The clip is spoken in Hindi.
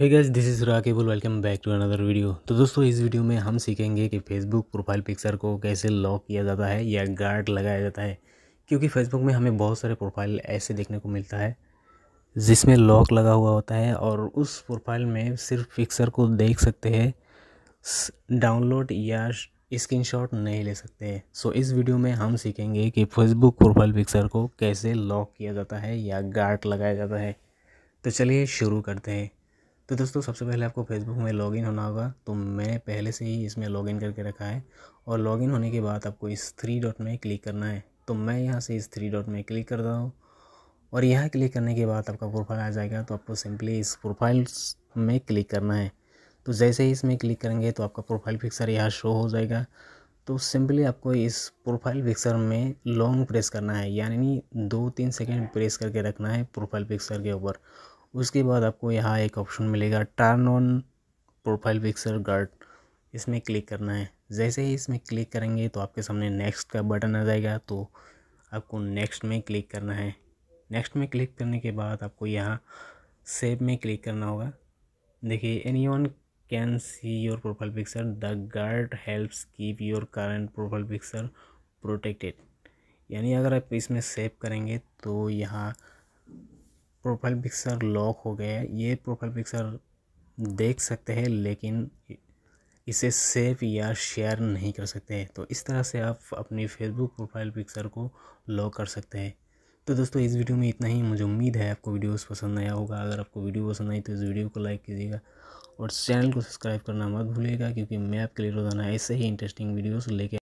है guys this is Rakibul welcome back to another video तो दोस्तों इस वीडियो में हम सीखेंगे कि फेसबुक प्रोफाइल पिक्चर को कैसे लॉक किया जाता है या गार्ड लगाया जाता है क्योंकि फेसबुक में हमें बहुत सारे प्रोफाइल ऐसे देखने को मिलता है जिसमें लॉक लगा हुआ होता है और उस प्रोफाइल में सिर्फ पिक्चर को देख सकते हैं डाउनलोड या स्क्रीन नहीं ले सकते हैं सो इस वीडियो में हम सीखेंगे कि फेसबुक प्रोफाइल पिक्चर को कैसे लॉक किया जाता है या गार्ड लगाया जाता है तो चलिए शुरू करते हैं तो दोस्तों सबसे पहले आपको फेसबुक में लॉगिन होना होगा तो मैंने पहले से ही इसमें लॉगिन करके रखा है और लॉगिन होने के बाद आपको इस थ्री डॉट में क्लिक करना है तो मैं यहाँ से इस थ्री डॉट में क्लिक कर रहा हूँ और यहाँ क्लिक करने के बाद आपका प्रोफाइल आ जाएगा तो आपको सिंपली इस प्रोफाइल में क्लिक करना है तो जैसे ही इसमें क्लिक करेंगे तो आपका प्रोफाइल पिक्चर यहाँ शो हो जाएगा तो सिंपली आपको इस प्रोफाइल पिक्चर में लॉन्ग प्रेस करना है यानी दो तीन सेकेंड प्रेस करके रखना है प्रोफाइल पिक्चर के ऊपर उसके बाद आपको यहाँ एक ऑप्शन मिलेगा turn on profile picture guard इसमें क्लिक करना है जैसे ही इसमें क्लिक करेंगे तो आपके सामने नेक्स्ट का बटन आ जाएगा तो आपको नेक्स्ट में क्लिक करना है नेक्स्ट में क्लिक करने के बाद आपको यहाँ सेव में क्लिक करना होगा देखिए anyone can see your profile picture the guard helps keep your current profile picture protected यानी अगर आप इसमें सेव करेंगे तो यहाँ प्रोफाइल पिक्चर लॉक हो गया है ये प्रोफाइल पिक्चर देख सकते हैं लेकिन इसे सेव या शेयर नहीं कर सकते हैं तो इस तरह से आप अपनी फेसबुक प्रोफाइल पिक्चर को लॉक कर सकते हैं तो दोस्तों इस वीडियो में इतना ही मुझे उम्मीद है आपको वीडियोस पसंद आया होगा अगर आपको वीडियो पसंद आई तो इस वीडियो को लाइक कीजिएगा और चैनल को सब्सक्राइब करना मत भूलिएगा क्योंकि मैं आपके लिए रोज़ाना ऐसे ही इंटरेस्टिंग वीडियोज़ लेके